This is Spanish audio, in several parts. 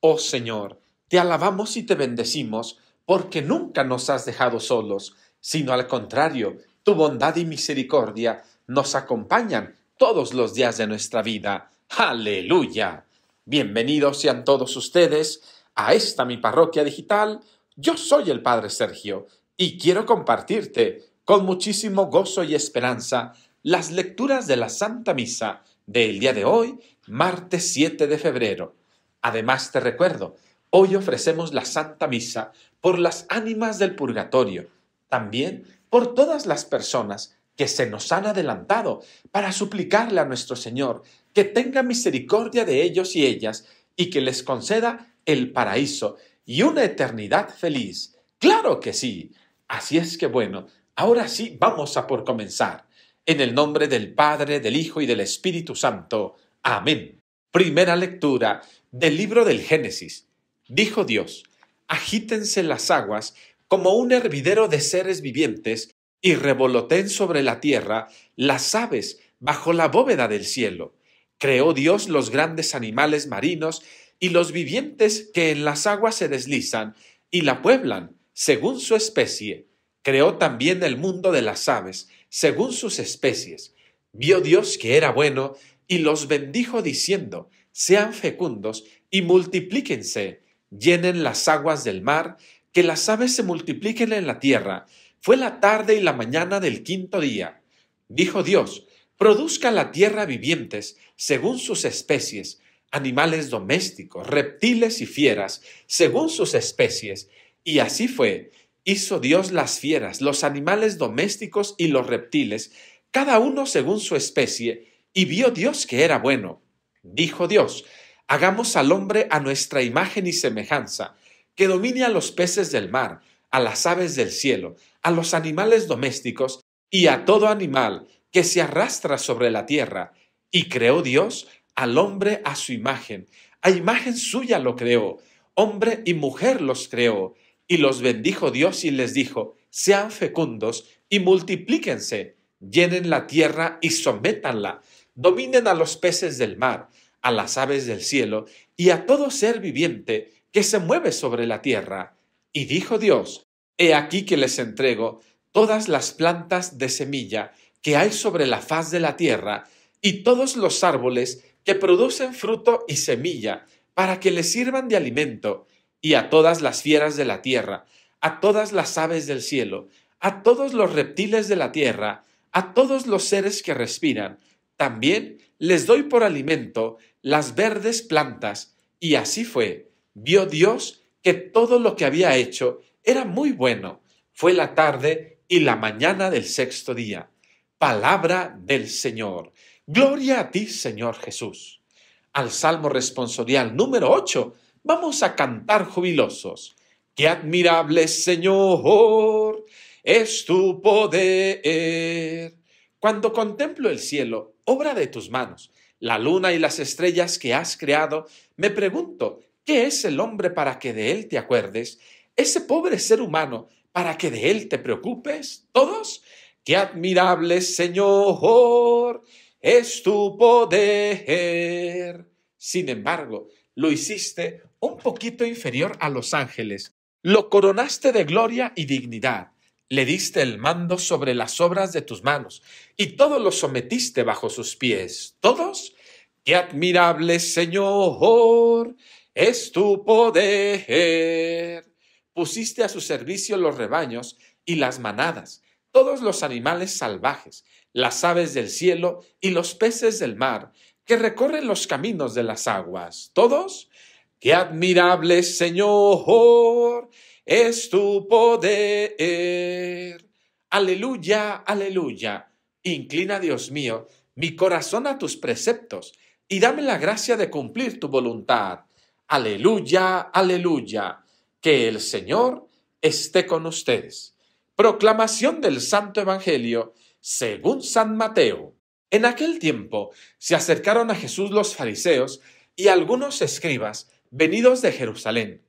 Oh Señor, te alabamos y te bendecimos, porque nunca nos has dejado solos, sino al contrario, tu bondad y misericordia nos acompañan todos los días de nuestra vida. Aleluya. Bienvenidos sean todos ustedes a esta mi parroquia digital. Yo soy el Padre Sergio y quiero compartirte con muchísimo gozo y esperanza las lecturas de la Santa Misa del día de hoy, martes 7 de febrero. Además te recuerdo, hoy ofrecemos la Santa Misa por las ánimas del purgatorio, también por todas las personas que se nos han adelantado, para suplicarle a nuestro Señor que tenga misericordia de ellos y ellas y que les conceda el paraíso y una eternidad feliz. Claro que sí. Así es que bueno, ahora sí vamos a por comenzar. En el nombre del Padre, del Hijo y del Espíritu Santo. Amén. Primera lectura del libro del Génesis. Dijo Dios, agítense las aguas como un hervidero de seres vivientes y revoloten sobre la tierra las aves bajo la bóveda del cielo. Creó Dios los grandes animales marinos y los vivientes que en las aguas se deslizan y la pueblan, según su especie. Creó también el mundo de las aves, según sus especies. Vio Dios que era bueno, y los bendijo diciendo, sean fecundos y multiplíquense, llenen las aguas del mar, que las aves se multipliquen en la tierra. Fue la tarde y la mañana del quinto día. Dijo Dios, produzca la tierra vivientes, según sus especies, animales domésticos, reptiles y fieras, según sus especies. Y así fue. Hizo Dios las fieras, los animales domésticos y los reptiles, cada uno según su especie, y vio Dios que era bueno. Dijo Dios, hagamos al hombre a nuestra imagen y semejanza, que domine a los peces del mar, a las aves del cielo, a los animales domésticos y a todo animal que se arrastra sobre la tierra. Y creó Dios al hombre a su imagen, a imagen suya lo creó, hombre y mujer los creó, y los bendijo Dios y les dijo, sean fecundos y multiplíquense, llenen la tierra y sométanla dominen a los peces del mar, a las aves del cielo y a todo ser viviente que se mueve sobre la tierra. Y dijo Dios, He aquí que les entrego todas las plantas de semilla que hay sobre la faz de la tierra y todos los árboles que producen fruto y semilla, para que les sirvan de alimento, y a todas las fieras de la tierra, a todas las aves del cielo, a todos los reptiles de la tierra, a todos los seres que respiran, también les doy por alimento las verdes plantas. Y así fue. Vio Dios que todo lo que había hecho era muy bueno. Fue la tarde y la mañana del sexto día. Palabra del Señor. Gloria a ti, Señor Jesús. Al Salmo responsorial número 8 vamos a cantar jubilosos. Qué admirable, Señor, es tu poder. Cuando contemplo el cielo, obra de tus manos, la luna y las estrellas que has creado, me pregunto, ¿qué es el hombre para que de él te acuerdes? ¿Ese pobre ser humano para que de él te preocupes? ¿Todos? ¡Qué admirable, Señor! Es tu poder. Sin embargo, lo hiciste un poquito inferior a los ángeles. Lo coronaste de gloria y dignidad. Le diste el mando sobre las obras de tus manos, y todos los sometiste bajo sus pies. Todos. ¡Qué admirable, Señor! Es tu poder. Pusiste a su servicio los rebaños y las manadas, todos los animales salvajes, las aves del cielo y los peces del mar, que recorren los caminos de las aguas. Todos. ¡Qué admirable, Señor! es tu poder. Aleluya, aleluya. Inclina, Dios mío, mi corazón a tus preceptos y dame la gracia de cumplir tu voluntad. Aleluya, aleluya. Que el Señor esté con ustedes. Proclamación del Santo Evangelio según San Mateo. En aquel tiempo se acercaron a Jesús los fariseos y algunos escribas venidos de Jerusalén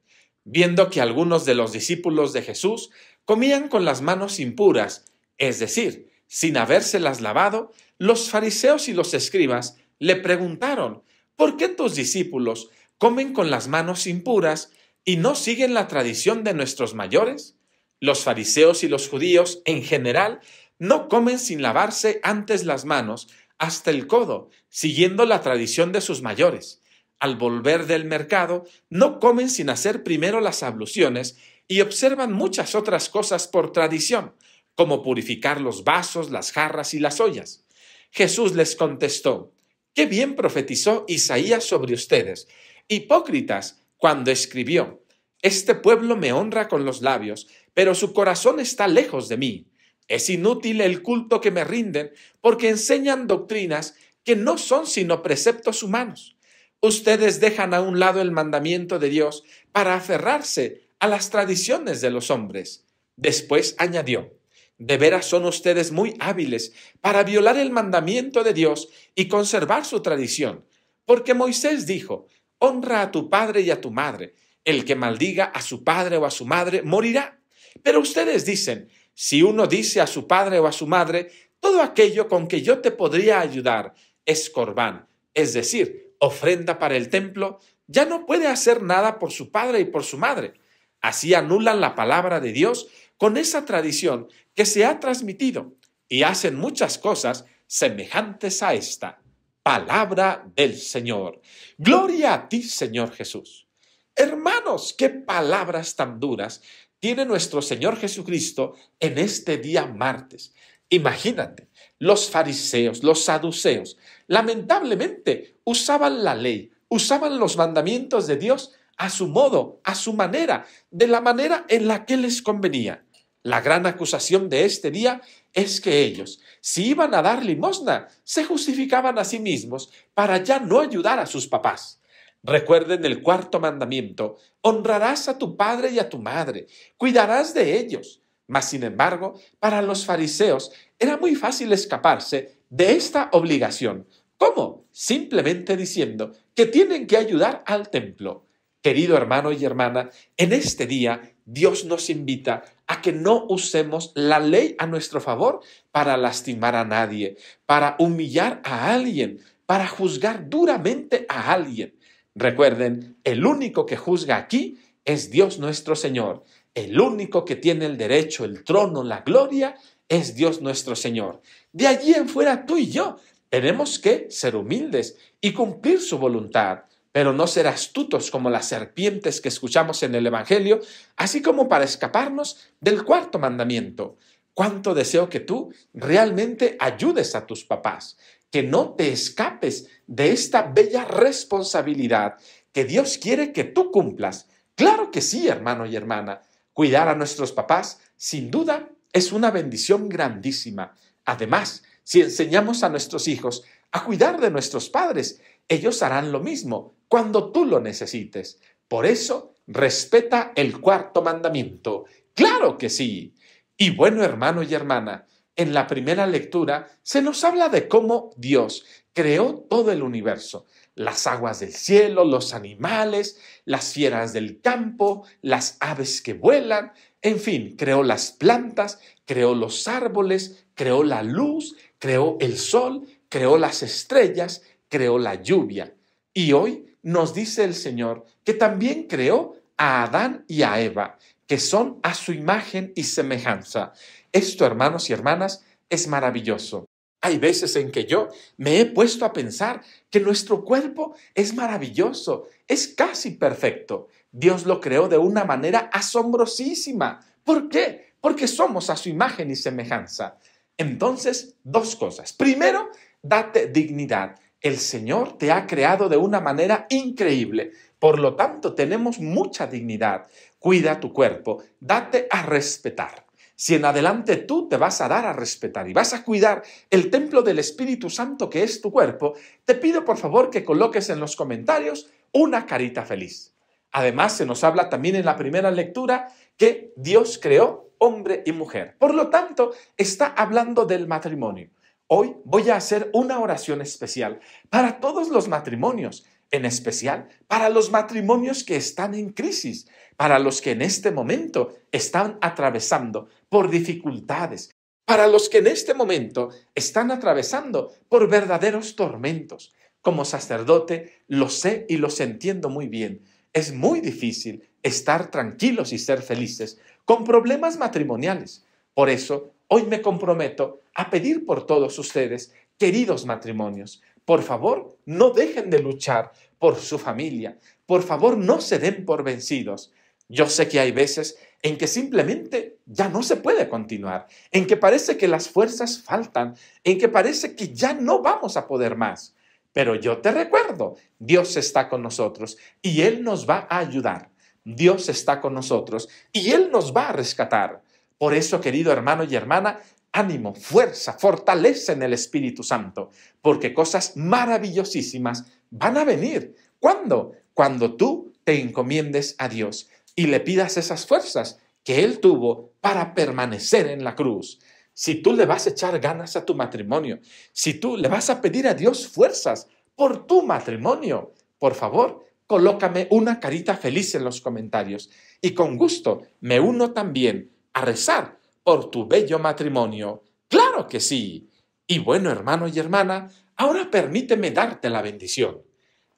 viendo que algunos de los discípulos de Jesús comían con las manos impuras, es decir, sin habérselas lavado, los fariseos y los escribas le preguntaron, ¿por qué tus discípulos comen con las manos impuras y no siguen la tradición de nuestros mayores? Los fariseos y los judíos en general no comen sin lavarse antes las manos hasta el codo, siguiendo la tradición de sus mayores al volver del mercado, no comen sin hacer primero las abluciones y observan muchas otras cosas por tradición, como purificar los vasos, las jarras y las ollas. Jesús les contestó, Qué bien profetizó Isaías sobre ustedes, hipócritas, cuando escribió, Este pueblo me honra con los labios, pero su corazón está lejos de mí. Es inútil el culto que me rinden, porque enseñan doctrinas que no son sino preceptos humanos ustedes dejan a un lado el mandamiento de Dios para aferrarse a las tradiciones de los hombres. Después añadió, de veras son ustedes muy hábiles para violar el mandamiento de Dios y conservar su tradición, porque Moisés dijo, honra a tu padre y a tu madre, el que maldiga a su padre o a su madre morirá. Pero ustedes dicen, si uno dice a su padre o a su madre, todo aquello con que yo te podría ayudar es corbán, es decir, ofrenda para el templo, ya no puede hacer nada por su padre y por su madre. Así anulan la palabra de Dios con esa tradición que se ha transmitido y hacen muchas cosas semejantes a esta. Palabra del Señor. Gloria a ti, Señor Jesús. Hermanos, qué palabras tan duras tiene nuestro Señor Jesucristo en este día martes. Imagínate, los fariseos, los saduceos, lamentablemente usaban la ley, usaban los mandamientos de Dios a su modo, a su manera, de la manera en la que les convenía. La gran acusación de este día es que ellos, si iban a dar limosna, se justificaban a sí mismos para ya no ayudar a sus papás. Recuerden el cuarto mandamiento, honrarás a tu padre y a tu madre, cuidarás de ellos. Mas, sin embargo, para los fariseos era muy fácil escaparse de esta obligación. ¿Cómo? Simplemente diciendo que tienen que ayudar al templo. Querido hermano y hermana, en este día Dios nos invita a que no usemos la ley a nuestro favor para lastimar a nadie, para humillar a alguien, para juzgar duramente a alguien. Recuerden, el único que juzga aquí es Dios nuestro Señor, el único que tiene el derecho, el trono, la gloria es Dios nuestro Señor. De allí en fuera tú y yo tenemos que ser humildes y cumplir su voluntad, pero no ser astutos como las serpientes que escuchamos en el Evangelio, así como para escaparnos del cuarto mandamiento. Cuánto deseo que tú realmente ayudes a tus papás, que no te escapes de esta bella responsabilidad que Dios quiere que tú cumplas. Claro que sí, hermano y hermana. Cuidar a nuestros papás, sin duda, es una bendición grandísima. Además, si enseñamos a nuestros hijos a cuidar de nuestros padres, ellos harán lo mismo cuando tú lo necesites. Por eso, respeta el cuarto mandamiento. Claro que sí. Y bueno, hermano y hermana, en la primera lectura se nos habla de cómo Dios creó todo el universo, las aguas del cielo, los animales, las fieras del campo, las aves que vuelan, en fin, creó las plantas, creó los árboles, creó la luz, creó el sol, creó las estrellas, creó la lluvia. Y hoy nos dice el Señor que también creó a Adán y a Eva, que son a su imagen y semejanza. Esto, hermanos y hermanas, es maravilloso. Hay veces en que yo me he puesto a pensar que nuestro cuerpo es maravilloso, es casi perfecto. Dios lo creó de una manera asombrosísima. ¿Por qué? Porque somos a su imagen y semejanza. Entonces, dos cosas. Primero, date dignidad. El Señor te ha creado de una manera increíble. Por lo tanto, tenemos mucha dignidad. Cuida tu cuerpo. Date a respetar. Si en adelante tú te vas a dar a respetar y vas a cuidar el templo del Espíritu Santo que es tu cuerpo, te pido por favor que coloques en los comentarios una carita feliz. Además, se nos habla también en la primera lectura que Dios creó hombre y mujer. Por lo tanto, está hablando del matrimonio. Hoy voy a hacer una oración especial para todos los matrimonios, en especial para los matrimonios que están en crisis, para los que en este momento están atravesando por dificultades, para los que en este momento están atravesando por verdaderos tormentos. Como sacerdote, lo sé y lo entiendo muy bien es muy difícil estar tranquilos y ser felices con problemas matrimoniales. Por eso, hoy me comprometo a pedir por todos ustedes, queridos matrimonios, por favor, no dejen de luchar por su familia. Por favor, no se den por vencidos. Yo sé que hay veces en que simplemente ya no se puede continuar, en que parece que las fuerzas faltan, en que parece que ya no vamos a poder más. Pero yo te recuerdo, Dios está con nosotros y Él nos va a ayudar. Dios está con nosotros y Él nos va a rescatar. Por eso, querido hermano y hermana, ánimo, fuerza, fortaleza en el Espíritu Santo, porque cosas maravillosísimas van a venir. ¿Cuándo? Cuando tú te encomiendes a Dios y le pidas esas fuerzas que Él tuvo para permanecer en la cruz si tú le vas a echar ganas a tu matrimonio, si tú le vas a pedir a Dios fuerzas por tu matrimonio, por favor, colócame una carita feliz en los comentarios y con gusto me uno también a rezar por tu bello matrimonio. Claro que sí. Y bueno, hermano y hermana, ahora permíteme darte la bendición.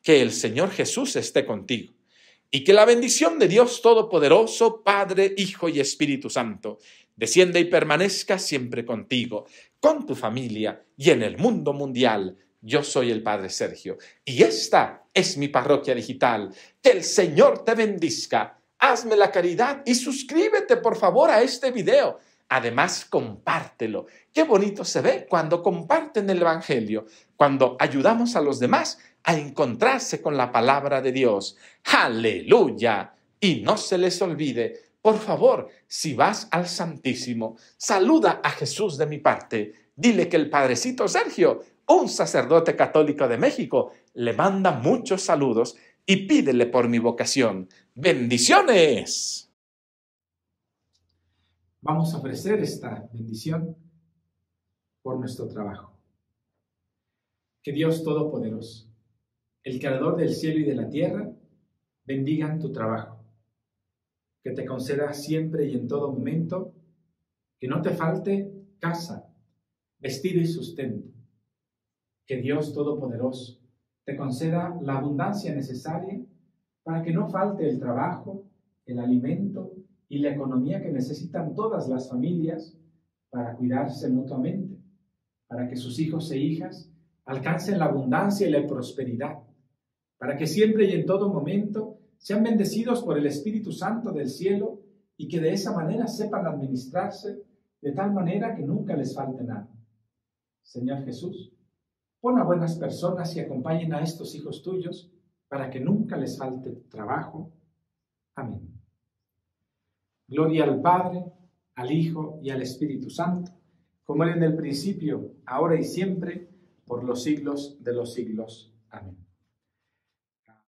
Que el Señor Jesús esté contigo y que la bendición de Dios Todopoderoso, Padre, Hijo y Espíritu Santo, descienda y permanezca siempre contigo, con tu familia y en el mundo mundial. Yo soy el Padre Sergio y esta es mi parroquia digital. Que el Señor te bendizca. Hazme la caridad y suscríbete por favor a este video. Además, compártelo. Qué bonito se ve cuando comparten el Evangelio, cuando ayudamos a los demás a encontrarse con la palabra de Dios. Aleluya. Y no se les olvide por favor, si vas al Santísimo, saluda a Jesús de mi parte. Dile que el padrecito Sergio, un sacerdote católico de México, le manda muchos saludos y pídele por mi vocación. Bendiciones. Vamos a ofrecer esta bendición por nuestro trabajo. Que Dios Todopoderoso, el Creador del cielo y de la tierra, bendiga tu trabajo que te conceda siempre y en todo momento, que no te falte casa, vestido y sustento. Que Dios Todopoderoso te conceda la abundancia necesaria para que no falte el trabajo, el alimento y la economía que necesitan todas las familias para cuidarse mutuamente, para que sus hijos e hijas alcancen la abundancia y la prosperidad, para que siempre y en todo momento sean bendecidos por el Espíritu Santo del cielo y que de esa manera sepan administrarse de tal manera que nunca les falte nada. Señor Jesús, pon a buenas personas y acompañen a estos hijos tuyos para que nunca les falte trabajo. Amén. Gloria al Padre, al Hijo y al Espíritu Santo, como era en el principio, ahora y siempre, por los siglos de los siglos. Amén.